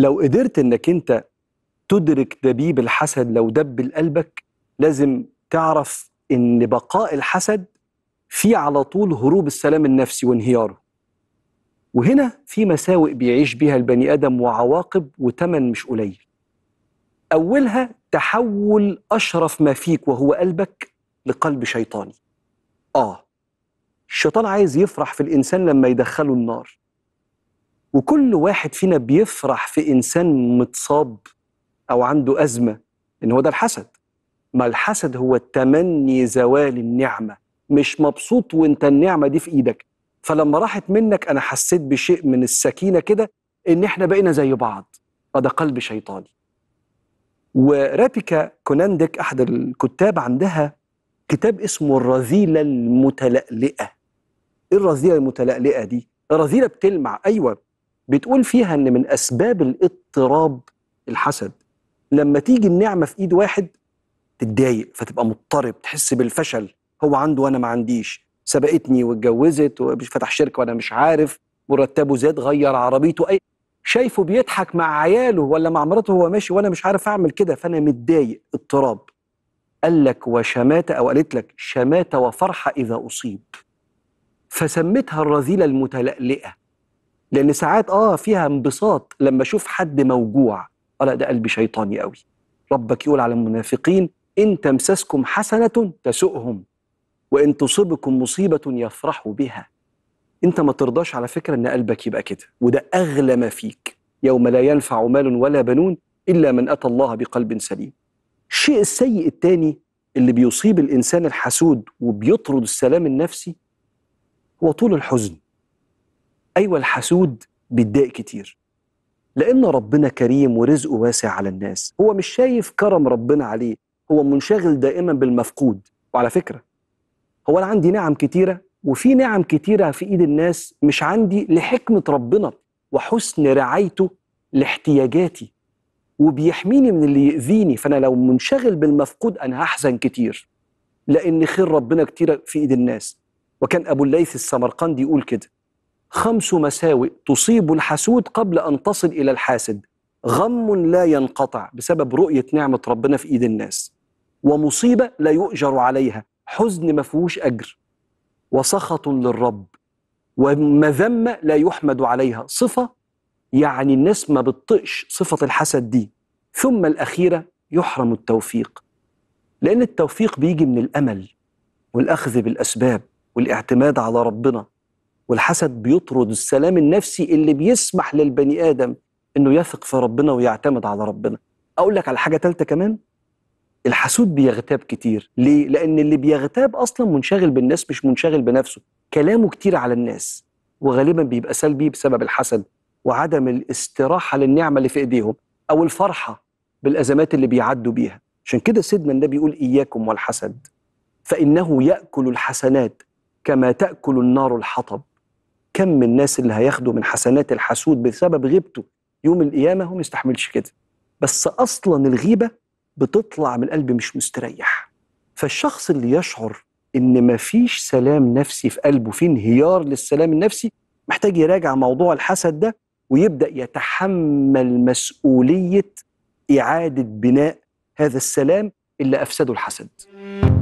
لو قدرت انك انت تدرك دبيب الحسد لو دب لقلبك لازم تعرف ان بقاء الحسد في على طول هروب السلام النفسي وانهياره وهنا في مساوئ بيعيش بيها البني ادم وعواقب وتمن مش قليل اولها تحول اشرف ما فيك وهو قلبك لقلب شيطاني اه الشيطان عايز يفرح في الانسان لما يدخله النار وكل واحد فينا بيفرح في انسان متصاب او عنده ازمه ان هو ده الحسد ما الحسد هو التمني زوال النعمه مش مبسوط وانت النعمه دي في ايدك فلما راحت منك انا حسيت بشيء من السكينه كده ان احنا بقينا زي بعض هذا قلب شيطاني ورابيكا كوناندك احد الكتاب عندها كتاب اسمه الرذيله المتلألئه ايه الرذيله المتلألئه دي الرذيله بتلمع ايوه بتقول فيها ان من اسباب الاضطراب الحسد لما تيجي النعمه في ايد واحد تتضايق فتبقى مضطرب تحس بالفشل هو عنده وانا ما عنديش سبقتني واتجوزت وفتح شركه وانا مش عارف مرتبه زاد غير عربيته اي شايفه بيضحك مع عياله ولا مع مراته وهو ماشي وانا مش عارف اعمل كده فانا متضايق اضطراب قال لك وشماتة أو قالت لك شماتة وفرحة إذا أصيب فسمتها الرذيلة المتلألئة لان ساعات اه فيها انبساط لما اشوف حد موجوع اه لا ده قلبي شيطاني قوي ربك يقول على المنافقين ان تمسسكم حسنه تسؤهم وان تصبكم مصيبه يفرحوا بها انت ما ترضاش على فكره ان قلبك يبقى كده وده اغلى ما فيك يوم لا ينفع مال ولا بنون الا من اتى الله بقلب سليم الشيء السيء الثاني اللي بيصيب الانسان الحسود وبيطرد السلام النفسي هو طول الحزن ايوه الحسود بيتضايق كتير لان ربنا كريم ورزقه واسع على الناس هو مش شايف كرم ربنا عليه هو منشغل دائما بالمفقود وعلى فكره هو انا عندي نعم كتيره وفي نعم كتيره في ايد الناس مش عندي لحكمه ربنا وحسن رعايته لاحتياجاتي وبيحميني من اللي يأذيني فأنا لو منشغل بالمفقود أنا هحزن كتير لأن خير ربنا كتير في إيد الناس وكان أبو الليث السمرقندي يقول كده خمس مساوئ تصيب الحسود قبل أن تصل إلى الحاسد غم لا ينقطع بسبب رؤية نعمة ربنا في إيد الناس ومصيبة لا يؤجر عليها حزن مفهوش أجر وسخط للرب ومذمة لا يحمد عليها صفة يعني الناس ما بتطقش صفة الحسد دي ثم الأخيرة يحرم التوفيق لأن التوفيق بيجي من الأمل والأخذ بالأسباب والاعتماد على ربنا والحسد بيطرد السلام النفسي اللي بيسمح للبني ادم انه يثق في ربنا ويعتمد على ربنا اقول لك على حاجه ثالثه كمان الحسود بيغتاب كتير ليه لان اللي بيغتاب اصلا منشغل بالناس مش منشغل بنفسه كلامه كتير على الناس وغالبا بيبقى سلبي بسبب الحسد وعدم الاستراحه للنعمه اللي في ايديهم او الفرحه بالازمات اللي بيعدوا بيها عشان كده سيدنا النبي يقول اياكم والحسد فانه ياكل الحسنات كما تاكل النار الحطب كم الناس اللي هياخدوا من حسنات الحسود بسبب غيبته يوم القيامه هو ما يستحملش كده بس اصلا الغيبه بتطلع من القلب مش مستريح فالشخص اللي يشعر ان مفيش سلام نفسي في قلبه في انهيار للسلام النفسي محتاج يراجع موضوع الحسد ده ويبدا يتحمل مسؤوليه اعاده بناء هذا السلام اللي افسده الحسد